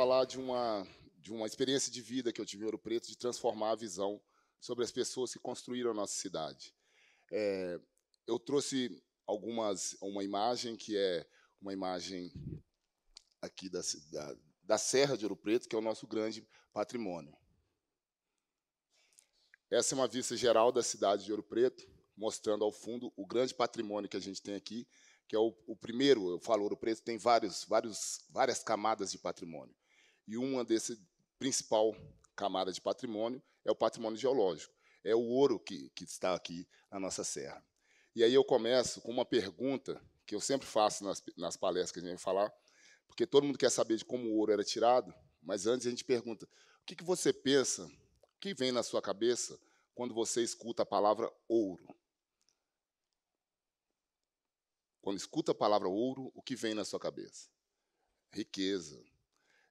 falar de uma, de uma experiência de vida que eu tive em Ouro Preto, de transformar a visão sobre as pessoas que construíram a nossa cidade. É, eu trouxe algumas uma imagem que é uma imagem aqui da, da, da Serra de Ouro Preto, que é o nosso grande patrimônio. Essa é uma vista geral da cidade de Ouro Preto, mostrando ao fundo o grande patrimônio que a gente tem aqui, que é o, o primeiro, eu falo, Ouro Preto tem vários, vários, várias camadas de patrimônio. E uma desse principal camada de patrimônio é o patrimônio geológico, é o ouro que, que está aqui na nossa serra. E aí eu começo com uma pergunta que eu sempre faço nas, nas palestras que a gente vai falar, porque todo mundo quer saber de como o ouro era tirado, mas antes a gente pergunta: o que, que você pensa, o que vem na sua cabeça quando você escuta a palavra ouro? Quando escuta a palavra ouro, o que vem na sua cabeça? Riqueza,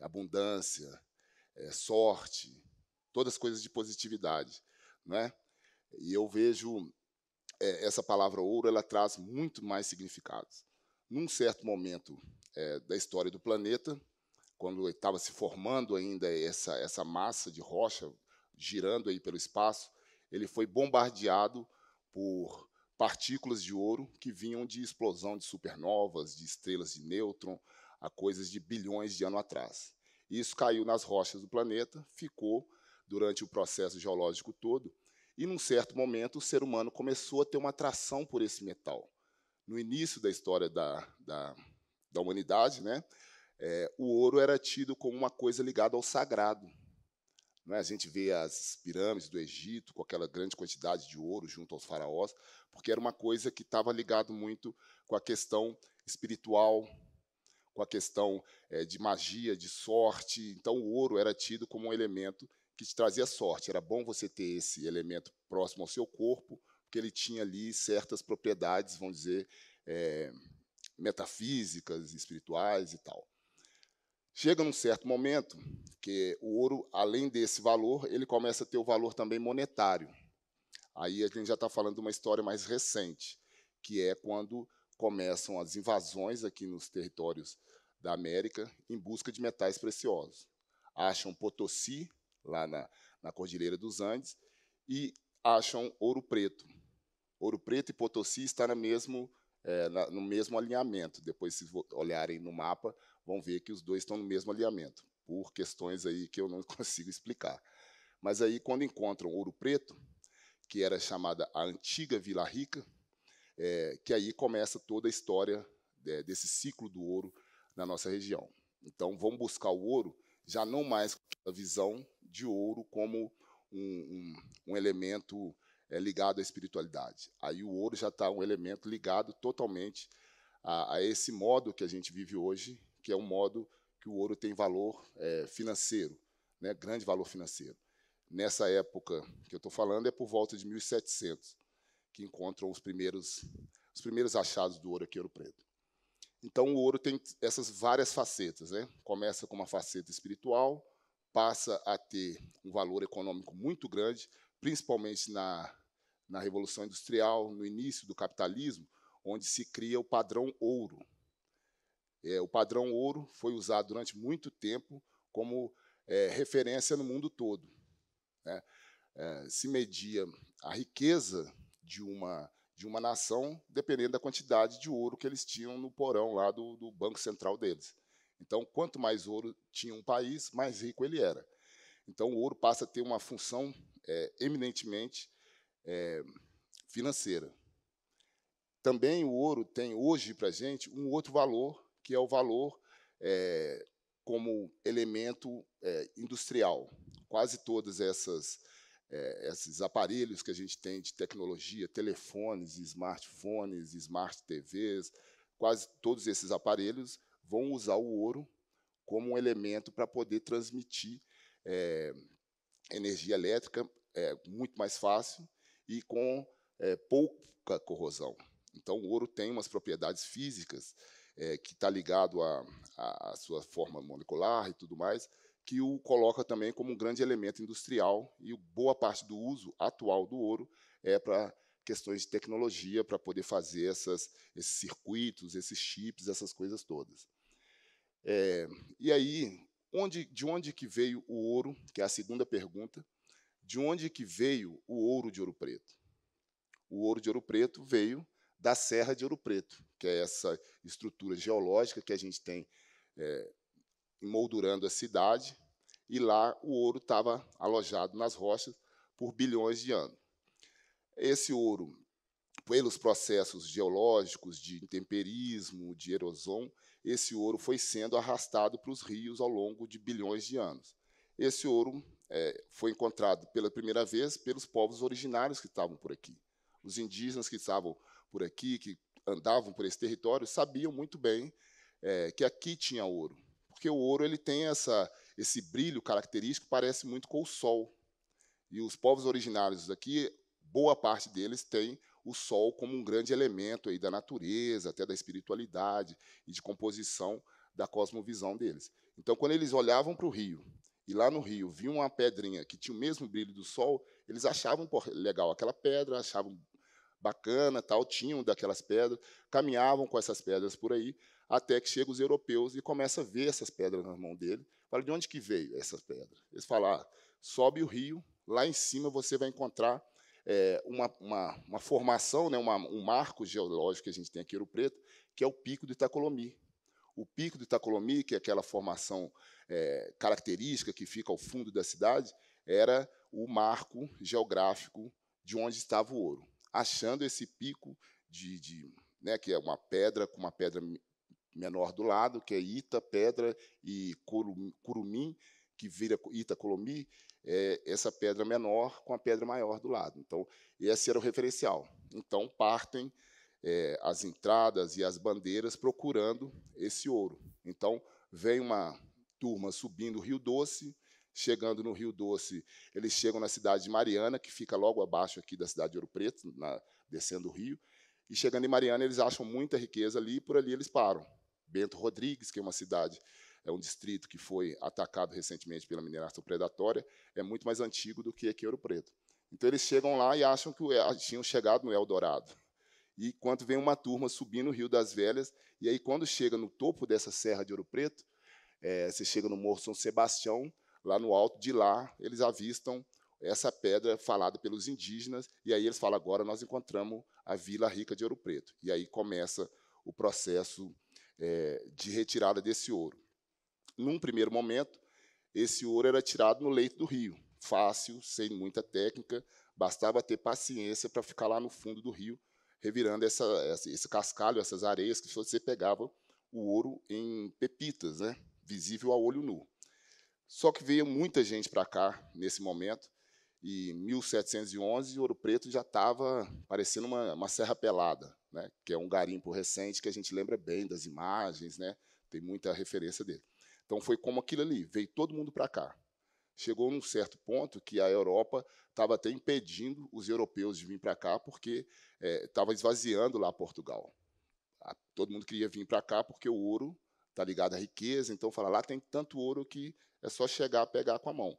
abundância, é, sorte, todas coisas de positividade, né? E eu vejo é, essa palavra ouro, ela traz muito mais significados. Num certo momento é, da história do planeta, quando estava se formando ainda essa essa massa de rocha girando aí pelo espaço, ele foi bombardeado por partículas de ouro que vinham de explosão de supernovas, de estrelas de nêutron, há coisas de bilhões de anos atrás. Isso caiu nas rochas do planeta, ficou durante o processo geológico todo, e num certo momento o ser humano começou a ter uma atração por esse metal. No início da história da, da, da humanidade, né, é, o ouro era tido como uma coisa ligada ao sagrado. Não é? A gente vê as pirâmides do Egito com aquela grande quantidade de ouro junto aos faraós, porque era uma coisa que estava ligado muito com a questão espiritual, com a questão é, de magia, de sorte. Então, o ouro era tido como um elemento que te trazia sorte. Era bom você ter esse elemento próximo ao seu corpo, porque ele tinha ali certas propriedades, vamos dizer, é, metafísicas, espirituais e tal. Chega num certo momento que o ouro, além desse valor, ele começa a ter o valor também monetário. Aí a gente já está falando de uma história mais recente, que é quando começam as invasões aqui nos territórios da América em busca de metais preciosos. Acham Potosí, lá na, na Cordilheira dos Andes, e acham ouro preto. Ouro preto e Potosí estão no mesmo, é, na, no mesmo alinhamento. Depois, se olharem no mapa, vão ver que os dois estão no mesmo alinhamento, por questões aí que eu não consigo explicar. Mas aí, quando encontram ouro preto, que era chamada a antiga Vila Rica, é, que aí começa toda a história é, desse ciclo do ouro na nossa região. Então, vamos buscar o ouro já não mais com a visão de ouro como um, um, um elemento é, ligado à espiritualidade. Aí o ouro já está um elemento ligado totalmente a, a, esse modo que a gente vive hoje, que é um modo que o ouro tem valor é, financeiro, né, grande valor financeiro. Nessa época que eu estou falando é por volta de 1700 que encontram os primeiros os primeiros achados do ouro aqui Ouro Preto. Então, o ouro tem essas várias facetas. Né? Começa com uma faceta espiritual, passa a ter um valor econômico muito grande, principalmente na, na Revolução Industrial, no início do capitalismo, onde se cria o padrão ouro. É, o padrão ouro foi usado durante muito tempo como é, referência no mundo todo. Né? É, se media a riqueza de uma de uma nação, dependendo da quantidade de ouro que eles tinham no porão lá do, do Banco Central deles. Então, quanto mais ouro tinha um país, mais rico ele era. Então, o ouro passa a ter uma função é, eminentemente é, financeira. Também o ouro tem hoje para a gente um outro valor, que é o valor é, como elemento é, industrial. Quase todas essas é, esses aparelhos que a gente tem de tecnologia, telefones, smartphones, smart TVs, quase todos esses aparelhos vão usar o ouro como um elemento para poder transmitir é, energia elétrica é, muito mais fácil e com é, pouca corrosão. Então, o ouro tem umas propriedades físicas é, que está ligado à sua forma molecular e tudo mais, que o coloca também como um grande elemento industrial e boa parte do uso atual do ouro é para questões de tecnologia para poder fazer essas, esses circuitos, esses chips, essas coisas todas. É, e aí, onde, de onde que veio o ouro? Que é a segunda pergunta. De onde que veio o ouro de Ouro Preto? O ouro de Ouro Preto veio da Serra de Ouro Preto, que é essa estrutura geológica que a gente tem é, moldurando a cidade, e lá o ouro estava alojado nas rochas por bilhões de anos. Esse ouro, pelos processos geológicos de intemperismo, de erosão, esse ouro foi sendo arrastado para os rios ao longo de bilhões de anos. Esse ouro é, foi encontrado pela primeira vez pelos povos originários que estavam por aqui. Os indígenas que estavam por aqui, que andavam por esse território, sabiam muito bem é, que aqui tinha ouro porque o ouro ele tem essa, esse brilho característico, parece muito com o sol. E os povos originários aqui, boa parte deles tem o sol como um grande elemento aí da natureza, até da espiritualidade e de composição da cosmovisão deles. Então, quando eles olhavam para o rio, e lá no rio viam uma pedrinha que tinha o mesmo brilho do sol, eles achavam legal aquela pedra, achavam bacana, tal, tinham daquelas pedras, caminhavam com essas pedras por aí, até que chegam os europeus e começa a ver essas pedras na mão dele. Fala, de onde que veio essas pedras? Eles falam, ah, sobe o rio, lá em cima você vai encontrar é, uma, uma, uma, formação, né, uma, um marco geológico que a gente tem aqui em Ouro Preto, que é o Pico do Itacolomi. O Pico do Itacolomi, que é aquela formação é, característica que fica ao fundo da cidade, era o marco geográfico de onde estava o ouro. Achando esse pico de, de né, que é uma pedra com uma pedra menor do lado, que é Ita, Pedra e Curumim, que vira Ita, Colomi, é essa pedra menor com a pedra maior do lado. Então, esse era o referencial. Então, partem é, as entradas e as bandeiras procurando esse ouro. Então, vem uma turma subindo o Rio Doce, chegando no Rio Doce, eles chegam na cidade de Mariana, que fica logo abaixo aqui da cidade de Ouro Preto, na, descendo o rio, e chegando em Mariana, eles acham muita riqueza ali, e por ali eles param. Bento Rodrigues, que é uma cidade, é um distrito que foi atacado recentemente pela mineração predatória, é muito mais antigo do que aqui Ouro Preto. Então eles chegam lá e acham que tinham chegado no Eldorado. E quando vem uma turma subindo o Rio das Velhas, e aí quando chega no topo dessa serra de Ouro Preto, é, você chega no Morro São Sebastião, lá no alto de lá, eles avistam essa pedra falada pelos indígenas, e aí eles falam, agora nós encontramos a Vila Rica de Ouro Preto. E aí começa o processo é, de retirada desse ouro. Num primeiro momento, esse ouro era tirado no leito do rio, fácil, sem muita técnica, bastava ter paciência para ficar lá no fundo do rio, revirando essa, esse cascalho, essas areias, que você pegava o ouro em pepitas, né? visível a olho nu. Só que veio muita gente para cá nesse momento, e 1711 Ouro Preto já estava parecendo uma, uma serra pelada né? que é um garimpo recente que a gente lembra bem das imagens, né? tem muita referência dele. Então foi como aquilo ali, veio todo mundo para cá. Chegou num certo ponto que a Europa estava até impedindo os europeus de vir para cá porque estava é, esvaziando lá Portugal. todo mundo queria vir para cá porque o ouro está ligado à riqueza, então fala lá tem tanto ouro que é só chegar a pegar com a mão.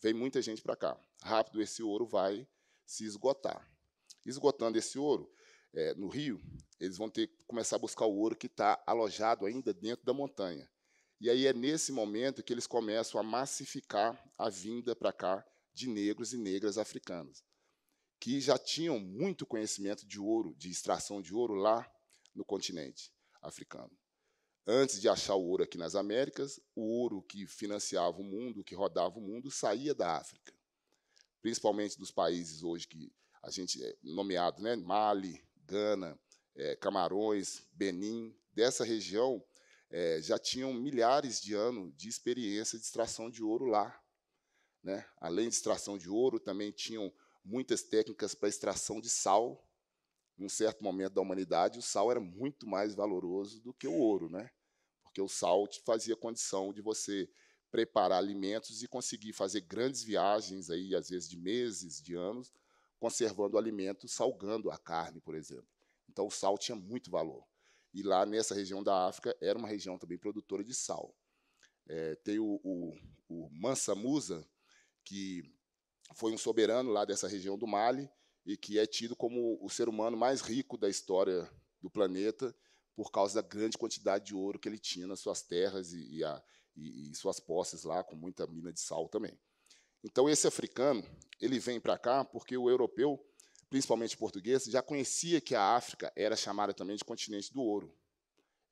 Vem muita gente para cá. Rápido esse ouro vai se esgotar. Esgotando esse ouro, é, no rio, eles vão ter que começar a buscar o ouro que está alojado ainda dentro da montanha. E aí é nesse momento que eles começam a massificar a vinda para cá de negros e negras africanos, que já tinham muito conhecimento de ouro, de extração de ouro lá no continente africano. Antes de achar o ouro aqui nas Américas, o ouro que financiava o mundo, que rodava o mundo, saía da África, principalmente dos países hoje que a gente é nomeado, né, Mali, Gana, é, Camarões, Benin, dessa região, é, já tinham milhares de anos de experiência de extração de ouro lá. Né? Além de extração de ouro, também tinham muitas técnicas para extração de sal. Num certo momento da humanidade, o sal era muito mais valoroso do que o ouro, né? porque o sal te fazia condição de você preparar alimentos e conseguir fazer grandes viagens, aí, às vezes de meses, de anos, conservando o alimento, salgando a carne, por exemplo. Então, o sal tinha muito valor. E lá nessa região da África, era uma região também produtora de sal. É, tem o, o, o Mansa Musa, que foi um soberano lá dessa região do Mali e que é tido como o ser humano mais rico da história do planeta por causa da grande quantidade de ouro que ele tinha nas suas terras e, e, a, e, e suas posses lá, com muita mina de sal também. Então, esse africano, ele vem para cá porque o europeu, principalmente o português, já conhecia que a África era chamada também de continente do ouro.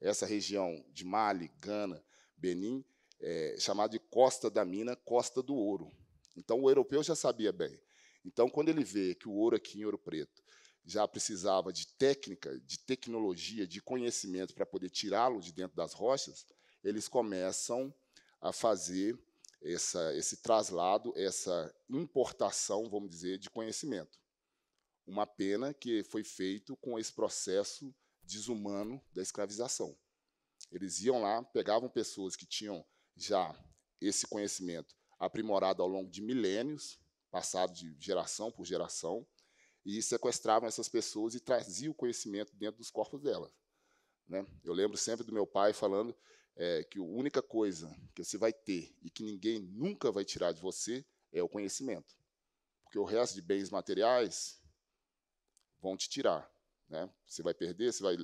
Essa região de Mali, Gana, Benin, é chamada de Costa da Mina, Costa do Ouro. Então, o europeu já sabia bem. Então, quando ele vê que o ouro aqui em Ouro Preto já precisava de técnica, de tecnologia, de conhecimento para poder tirá-lo de dentro das rochas, eles começam a fazer essa, esse traslado, essa importação, vamos dizer, de conhecimento. Uma pena que foi feito com esse processo desumano da escravização. Eles iam lá, pegavam pessoas que tinham já esse conhecimento aprimorado ao longo de milênios, passado de geração por geração, e sequestravam essas pessoas e traziam o conhecimento dentro dos corpos delas. Né? Eu lembro sempre do meu pai falando é, que a única coisa que você vai ter e que ninguém nunca vai tirar de você é o conhecimento. Porque o resto de bens materiais vão te tirar. Né? Você vai perder, você vai.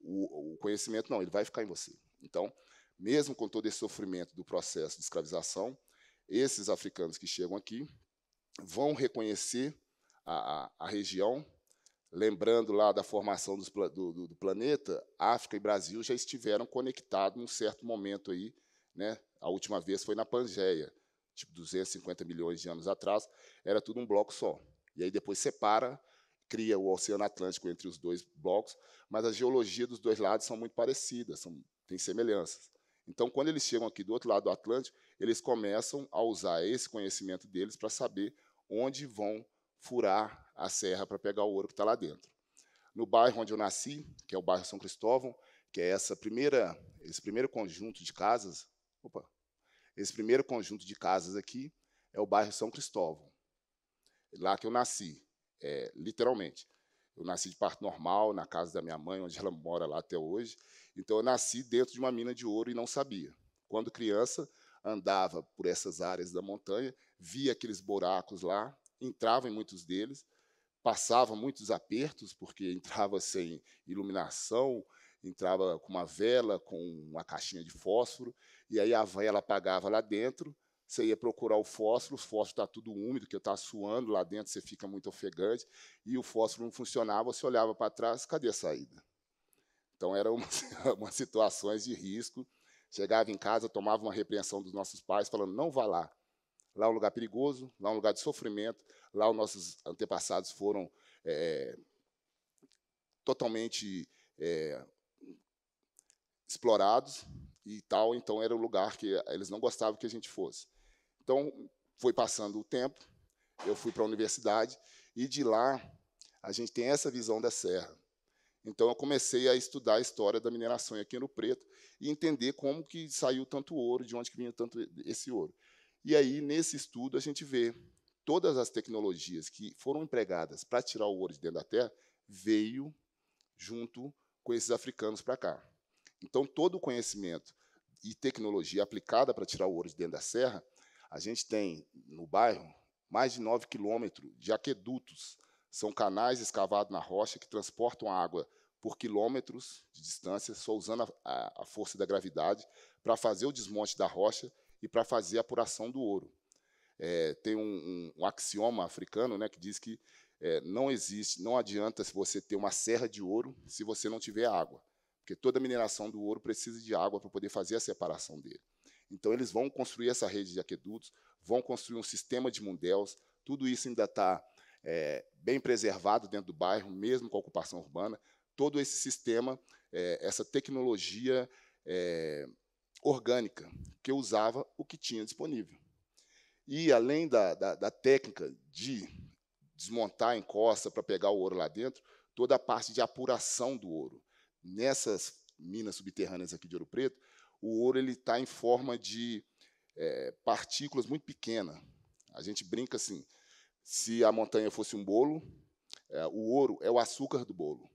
O, o conhecimento não, ele vai ficar em você. Então, mesmo com todo esse sofrimento do processo de escravização, esses africanos que chegam aqui vão reconhecer a, a, a região Lembrando lá da formação dos, do, do, do, planeta, África e Brasil já estiveram conectados num certo momento aí, né? A última vez foi na Pangeia, tipo 250 milhões de anos atrás, era tudo um bloco só. E aí depois separa, cria o Oceano Atlântico entre os dois blocos, mas a geologia dos dois lados são muito parecidas, são, tem semelhanças. Então, quando eles chegam aqui do outro lado do Atlântico, eles começam a usar esse conhecimento deles para saber onde vão furar a serra para pegar o ouro que está lá dentro. No bairro onde eu nasci, que é o bairro São Cristóvão, que é essa primeira, esse primeiro conjunto de casas, opa, esse primeiro conjunto de casas aqui é o bairro São Cristóvão, lá que eu nasci, é, literalmente. Eu nasci de parto normal, na casa da minha mãe, onde ela mora lá até hoje. Então, eu nasci dentro de uma mina de ouro e não sabia. Quando criança, andava por essas áreas da montanha, via aqueles buracos lá, entrava em muitos deles, passava muitos apertos, porque entrava sem iluminação, entrava com uma vela, com uma caixinha de fósforo, e aí a vela apagava lá dentro, você ia procurar o fósforo, o fósforo está tudo úmido, que eu tá estava suando lá dentro, você fica muito ofegante, e o fósforo não funcionava, você olhava para trás, cadê a saída? Então, eram umas, situações de risco. Chegava em casa, tomava uma repreensão dos nossos pais, falando, não vá lá. Lá é um lugar perigoso, lá é um lugar de sofrimento, Lá os nossos antepassados foram é, totalmente é, explorados e tal, então era um lugar que eles não gostavam que a gente fosse. Então foi passando o tempo, eu fui para a universidade e de lá a gente tem essa visão da serra. Então eu comecei a estudar a história da mineração aqui no Preto e entender como que saiu tanto ouro, de onde que vinha tanto esse ouro. E aí nesse estudo a gente vê todas as tecnologias que foram empregadas para tirar o ouro de dentro da terra veio junto com esses africanos para cá. Então, todo o conhecimento e tecnologia aplicada para tirar o ouro de dentro da serra, a gente tem no bairro mais de 9 quilômetros de aquedutos. São canais escavados na rocha que transportam água por quilômetros de distância, só usando a, a, a força da gravidade, para fazer o desmonte da rocha e para fazer a apuração do ouro. É, tem um, um, um, axioma africano né, que diz que é, não existe, não adianta você ter uma serra de ouro se você não tiver água, porque toda a mineração do ouro precisa de água para poder fazer a separação dele. Então eles vão construir essa rede de aquedutos, vão construir um sistema de mundéus, tudo isso ainda está é, eh, bem preservado dentro do bairro, mesmo com a ocupação urbana. Todo esse sistema, essa tecnologia orgânica que usava o que tinha disponível. E além da, da, da técnica de desmontar a encosta para pegar o ouro lá dentro, toda a parte de apuração do ouro. Nessas minas subterrâneas aqui de Ouro Preto, o ouro ele está em forma de é, partículas muito pequenas. A gente brinca assim: se a montanha fosse um bolo, é, o ouro é o açúcar do bolo.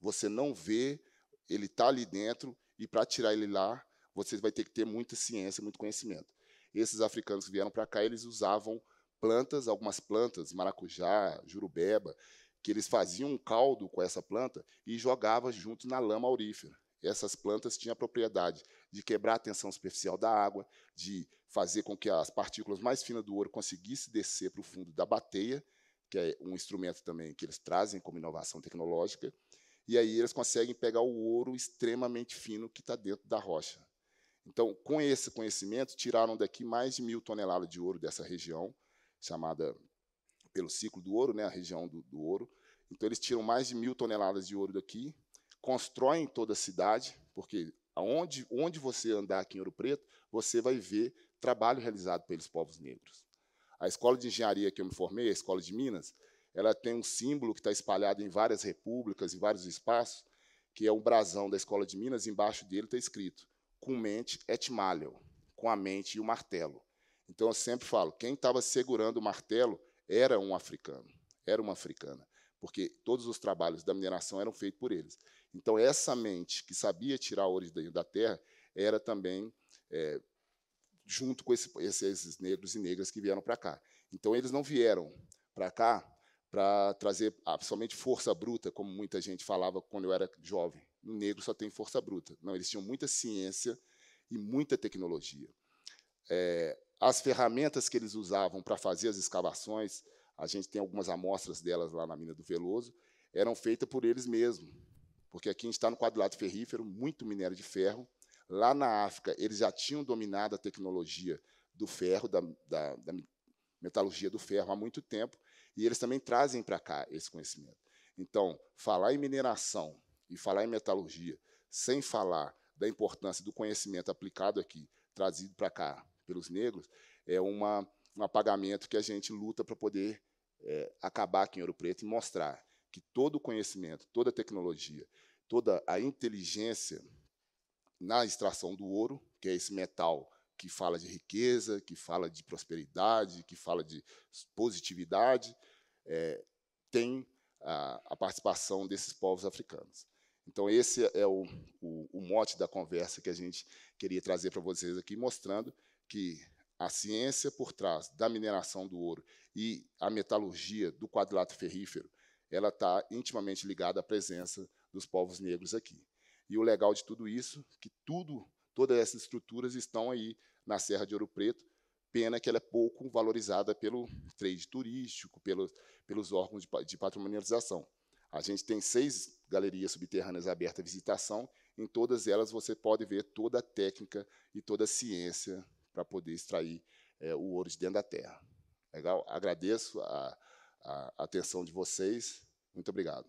Você não vê, ele está ali dentro, e para tirar ele lá, você vai ter que ter muita ciência, muito conhecimento esses africanos que vieram para cá, eles usavam plantas, algumas plantas, maracujá, jurubeba, que eles faziam um caldo com essa planta e jogavam junto na lama aurífera. Essas plantas tinham a propriedade de quebrar a tensão superficial da água, de fazer com que as partículas mais finas do ouro conseguissem descer para o fundo da bateia, que é um instrumento também que eles trazem como inovação tecnológica, e aí eles conseguem pegar o ouro extremamente fino que está dentro da rocha. Então, com esse conhecimento, tiraram daqui mais de mil toneladas de ouro dessa região, chamada pelo ciclo do ouro, né, a região do, do ouro. Então, eles tiram mais de mil toneladas de ouro daqui, constroem toda a cidade, porque aonde, onde você andar aqui em Ouro Preto, você vai ver trabalho realizado pelos povos negros. A escola de engenharia que eu me formei, a escola de Minas, ela tem um símbolo que está espalhado em várias repúblicas, em vários espaços, que é o brasão da escola de Minas, embaixo dele está escrito com mente et malho, com a mente e o martelo. Então eu sempre falo, quem estava segurando o martelo era um africano, era uma africana, porque todos os trabalhos da mineração eram feitos por eles. Então essa mente que sabia tirar a origem da terra era também é, junto com esse, esses negros e negras que vieram para cá. Então eles não vieram para cá para trazer ah, somente força bruta, como muita gente falava quando eu era jovem no negro só tem força bruta. Não, eles tinham muita ciência e muita tecnologia. É, as ferramentas que eles usavam para fazer as escavações, a gente tem algumas amostras delas lá na mina do Veloso, eram feitas por eles mesmos. Porque aqui a gente está no quadrilátero ferrífero, muito minério de ferro. Lá na África, eles já tinham dominado a tecnologia do ferro, da, da, da metalurgia do ferro há muito tempo, e eles também trazem para cá esse conhecimento. Então, falar em mineração e falar em metalurgia sem falar da importância do conhecimento aplicado aqui, trazido para cá pelos negros, é uma, um apagamento que a gente luta para poder é, acabar aqui em Ouro Preto e mostrar que todo o conhecimento, toda a tecnologia, toda a inteligência na extração do ouro, que é esse metal que fala de riqueza, que fala de prosperidade, que fala de positividade, é, tem a, a participação desses povos africanos. Então, esse é o, o, o mote da conversa que a gente queria trazer para vocês aqui, mostrando que a ciência por trás da mineração do ouro e a metalurgia do quadrilátero ferrífero, ela está intimamente ligada à presença dos povos negros aqui. E o legal de tudo isso, que tudo, todas essas estruturas estão aí na Serra de Ouro Preto, pena que ela é pouco valorizada pelo trade turístico, pelo, pelos órgãos de, de patrimonialização. A gente tem seis galerias subterrâneas abertas à visitação. Em todas elas você pode ver toda a técnica e toda a ciência para poder extrair é, o ouro de dentro da terra. Legal? Agradeço a, a atenção de vocês. Muito obrigado.